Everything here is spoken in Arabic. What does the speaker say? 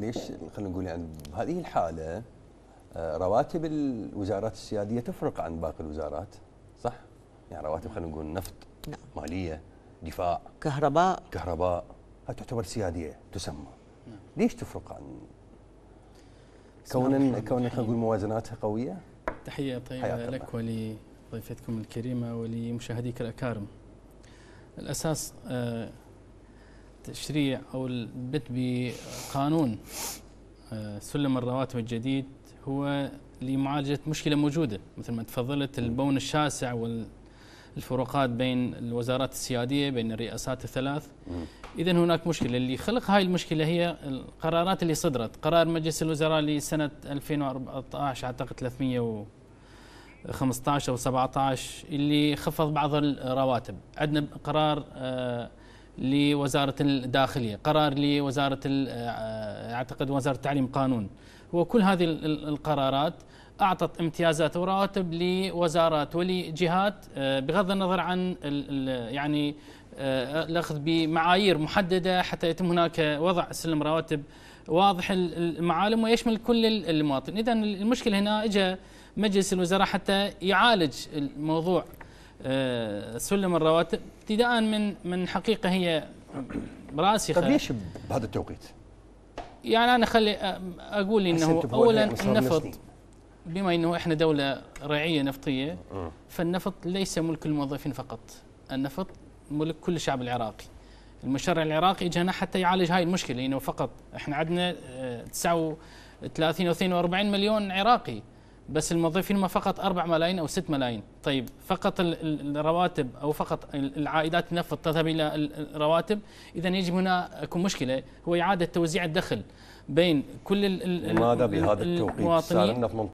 ليش خلينا نقول يعني بهذه الحاله آه، رواتب الوزارات السياديه تفرق عن باقي الوزارات صح؟ يعني رواتب خلينا نقول نفط نعم. ماليه دفاع كهرباء كهرباء هاي تعتبر سياديه تسمى نعم. ليش تفرق عن كونا كونا خلينا نقول موازناتها قويه؟ تحيه طيبه لك ولضيفتكم الكريمه ولمشاهديك الاكارم الاساس آه التشريع أو البت بقانون آه، سلم الرواتب الجديد هو لمعالجة مشكلة موجودة مثل ما تفضلت البون الشاسع والفروقات بين الوزارات السيادية بين الرئاسات الثلاث إذا هناك مشكلة اللي خلق هاي المشكلة هي القرارات اللي صدرت قرار مجلس الوزراء لسنة 2014 أعتقد 300 15 او 17 اللي خفض بعض الرواتب عندنا قرار آه لوزارة الداخلية قرار لوزارة آه، أعتقد وزارة التعليم قانون وكل هذه القرارات أعطت امتيازات ورواتب لوزارات ولجهات آه، بغض النظر عن يعني آه، الأخذ بمعايير محددة حتى يتم هناك وضع سلم رواتب واضح المعالم ويشمل كل المواطن إذا المشكلة هنا إجا مجلس الوزراء حتى يعالج الموضوع آه، سلم الرواتب ابتداء من من حقيقه هي راسخه طيب ليش بهذا التوقيت؟ يعني انا خلي اقول انه اولا النفط بما انه احنا دوله ريعيه نفطيه آه. فالنفط ليس ملك الموظفين فقط النفط ملك كل الشعب العراقي المشرع العراقي اجانا حتى يعالج هاي المشكله انه فقط احنا عندنا 39 او 42 مليون عراقي بس الموظفين ما فقط 4 ملايين او 6 ملايين طيب فقط الرواتب او فقط العائدات النفط تذهب الى الرواتب اذا يجب هنا اكون مشكله هو اعاده توزيع الدخل بين كل لماذا بهذا التوقيت